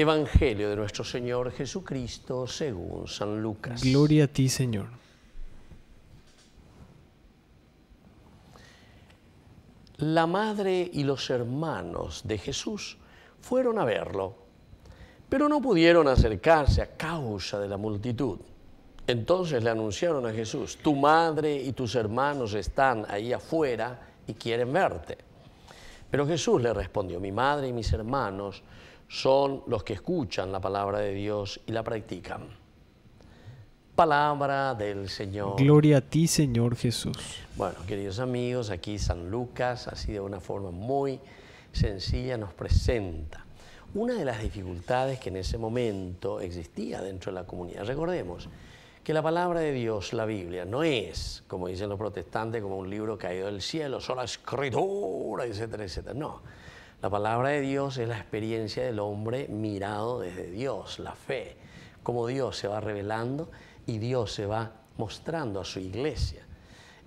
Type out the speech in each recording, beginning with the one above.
Evangelio de nuestro Señor Jesucristo según San Lucas. Gloria a ti, Señor. La madre y los hermanos de Jesús fueron a verlo, pero no pudieron acercarse a causa de la multitud. Entonces le anunciaron a Jesús, tu madre y tus hermanos están ahí afuera y quieren verte. Pero Jesús le respondió, mi madre y mis hermanos son los que escuchan la palabra de Dios y la practican. Palabra del Señor. Gloria a ti, Señor Jesús. Bueno, queridos amigos, aquí San Lucas, así de una forma muy sencilla, nos presenta una de las dificultades que en ese momento existía dentro de la comunidad. Recordemos que la palabra de Dios, la Biblia, no es, como dicen los protestantes, como un libro caído del cielo, sola escritura, etcétera, etcétera. No la palabra de Dios es la experiencia del hombre mirado desde Dios, la fe, como Dios se va revelando y Dios se va mostrando a su iglesia.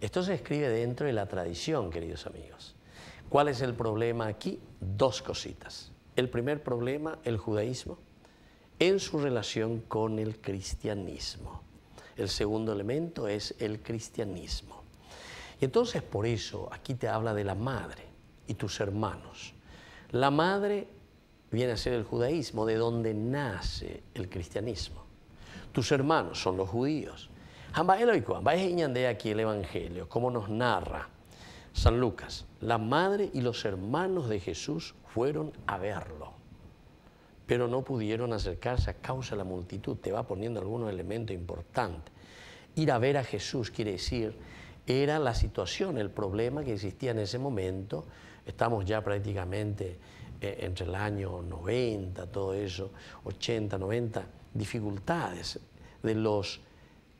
Esto se escribe dentro de la tradición, queridos amigos. ¿Cuál es el problema aquí? Dos cositas. El primer problema, el judaísmo, en su relación con el cristianismo. El segundo elemento es el cristianismo. Y entonces por eso aquí te habla de la madre y tus hermanos. La madre viene a ser el judaísmo, de donde nace el cristianismo. Tus hermanos son los judíos. de aquí el Evangelio, como nos narra San Lucas, la madre y los hermanos de Jesús fueron a verlo, pero no pudieron acercarse a causa de la multitud. Te va poniendo algunos elementos importantes. Ir a ver a Jesús quiere decir, era la situación, el problema que existía en ese momento, Estamos ya prácticamente eh, entre el año 90, todo eso, 80, 90, dificultades de los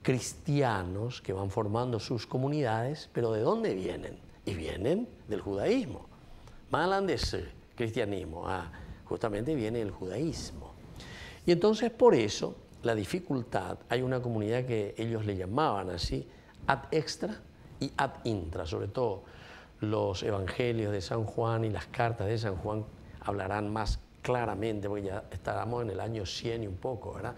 cristianos que van formando sus comunidades, pero ¿de dónde vienen? Y vienen del judaísmo. Malan cristianismo, ah, justamente viene el judaísmo. Y entonces por eso la dificultad, hay una comunidad que ellos le llamaban así, ad extra y ad intra, sobre todo los evangelios de San Juan y las cartas de San Juan hablarán más claramente, porque ya estábamos en el año 100 y un poco, ¿verdad?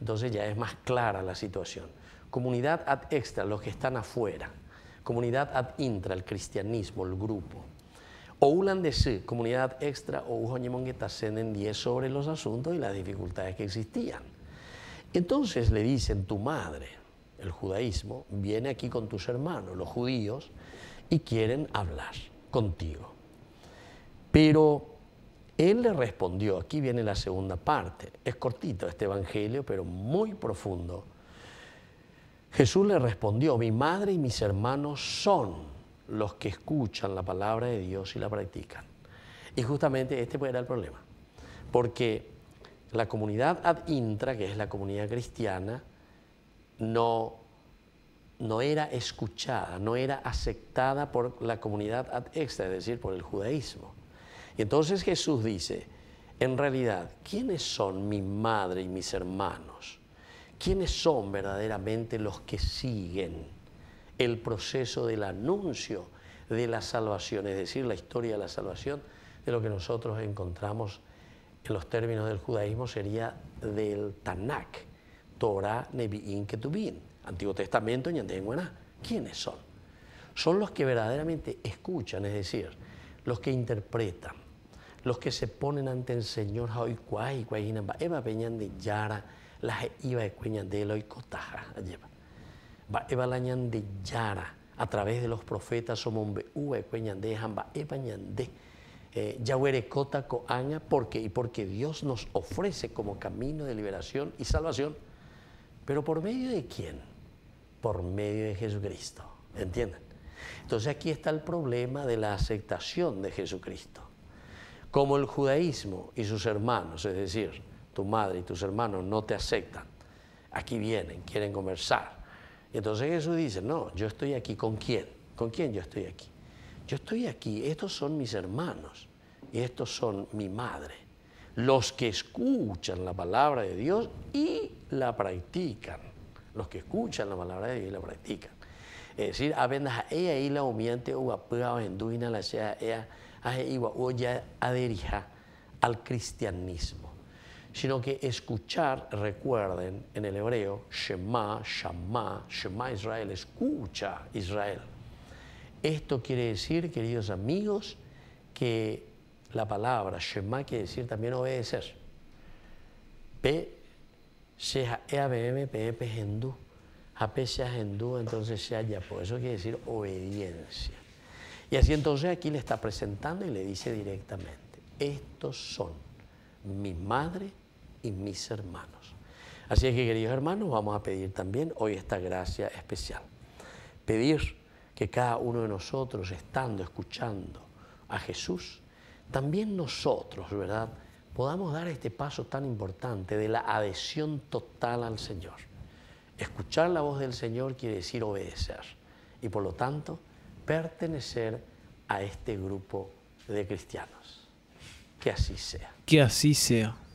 Entonces ya es más clara la situación. Comunidad ad extra, los que están afuera. Comunidad ad intra, el cristianismo, el grupo. Oulan de sí, comunidad extra, o que en 10 sobre los asuntos y las dificultades que existían. Entonces le dicen, tu madre, el judaísmo, viene aquí con tus hermanos, los judíos, y quieren hablar contigo. Pero él le respondió, aquí viene la segunda parte, es cortito este Evangelio, pero muy profundo. Jesús le respondió, mi madre y mis hermanos son los que escuchan la palabra de Dios y la practican. Y justamente este era el problema, porque la comunidad ad intra, que es la comunidad cristiana, no no era escuchada, no era aceptada por la comunidad extra, es decir, por el judaísmo. Y entonces Jesús dice, en realidad, ¿quiénes son mi madre y mis hermanos? ¿Quiénes son verdaderamente los que siguen el proceso del anuncio de la salvación, es decir, la historia de la salvación, de lo que nosotros encontramos en los términos del judaísmo sería del Tanakh, Torah, Nevi'im, Ketuvim. Antiguo Testamento, Ñantenguaná. ¿Quiénes son? Son los que verdaderamente escuchan, es decir, los que interpretan, los que se ponen ante el Señor, y Eva Peñan de Yara, la Iba de cuñan de Eva Lañan de Yara, a través de los profetas, Somombe, Uba, e, Cueñan de Jamba, Eva Ñande, eh, porque y porque Dios nos ofrece como camino de liberación y salvación. ¿Pero por medio de quién? por medio de Jesucristo. ¿Entienden? Entonces aquí está el problema de la aceptación de Jesucristo. Como el judaísmo y sus hermanos, es decir, tu madre y tus hermanos no te aceptan, aquí vienen, quieren conversar. Y entonces Jesús dice, no, yo estoy aquí con quién, con quién yo estoy aquí. Yo estoy aquí, estos son mis hermanos y estos son mi madre, los que escuchan la palabra de Dios y la practican los que escuchan la palabra de Dios y la practican. Es decir, apenas a ella y la humiente o a duina la sea ella o ya aderija al cristianismo, sino que escuchar, recuerden, en el hebreo, Shema, Shema, Shema Israel, escucha Israel. Esto quiere decir, queridos amigos, que la palabra Shema quiere decir también obedecer. P sea EABM, PEP, Gendú, AP sea entonces sea Eso quiere decir obediencia. Y así entonces aquí le está presentando y le dice directamente, estos son mi madre y mis hermanos. Así es que queridos hermanos, vamos a pedir también hoy esta gracia especial. Pedir que cada uno de nosotros, estando, escuchando a Jesús, también nosotros, ¿verdad? podamos dar este paso tan importante de la adhesión total al Señor. Escuchar la voz del Señor quiere decir obedecer y por lo tanto pertenecer a este grupo de cristianos. Que así sea. Que así sea.